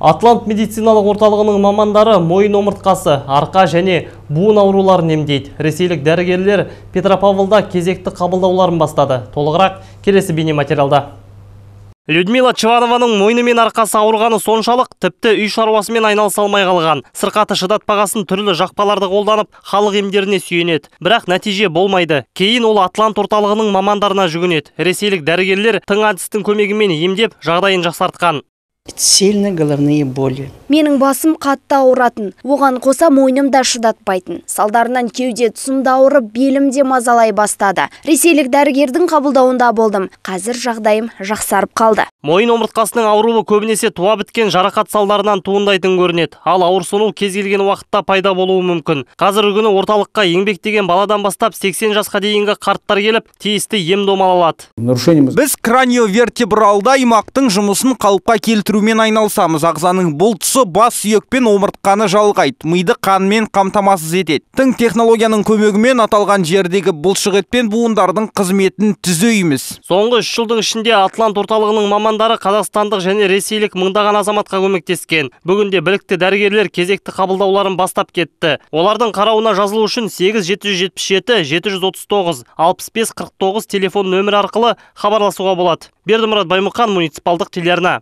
атлант медициналық орталығының мамандары мойын омыртқасы арқа және буын ауруларын емдейді ресейлік дәрігерлер петропавлда кезекті қабылдауларын бастады толығырақ келесі бейнематериалда Людмила Чыванованың мойны мен арқасы ауырғаны соншалық, тіпті үй шаруасымен айналыс алмай қалған. Сырқаты шыдатпағасын түрлі жақпаларды қолданып, халық емдеріне сүйенеді. Бірақ нәтиже болмайды. Кейін ол Атлант орталығының мамандарына жүгінеді. Ресейлік дәрігерлер тың әдістің көмегімен емдеп, жағдайын жақсартқан сильно головные боли. Менің басым қатты ауыратын, оған қоса мойным да шыдатпайтын. Салдарынан кеуде тұсым да ауырып, белім де мазалай бастады. Ресейлік дәрігердің қабылдауында болдым. Қазір жағдайым жақсарып қалды. Мойын омыртқасының ауруы көбінесе туа біткен жарақат салдарынан туындайтын көрінеді. Ал ауырсыну кез келген уақытта пайда болуы мүмкін. Қазіргі күні орталыққа еңбектеген баладан бастап 80 жасқа дейінгі қарттар келіп, тиісті ем алады. Біз краниовертебралды аймақтың жұмысын қалыпқа келтіру мен айналысамыз ағзаның бұл тұсы бас сүйекпен омыртқаны жалғайды миды қанмен қамтамасыз етеді тың технологияның көмегімен аталған жердегі бұлшық етпен буындардың қызметін түзейміз соңғы үш жылдың ішінде атлант орталығының мамандары қазақстандық және ресейлік мыңдаған азаматқа көмектескен бүгінде білікті дәрігерлер кезекті қабылдауларын бастап кетті олардың қарауына жазылу үшін тоғыз алпыс бес қырық тоғыз телефон нөмірі арқылы хабарласуға болады бердімұрат баймұқан муниципалдық телеарна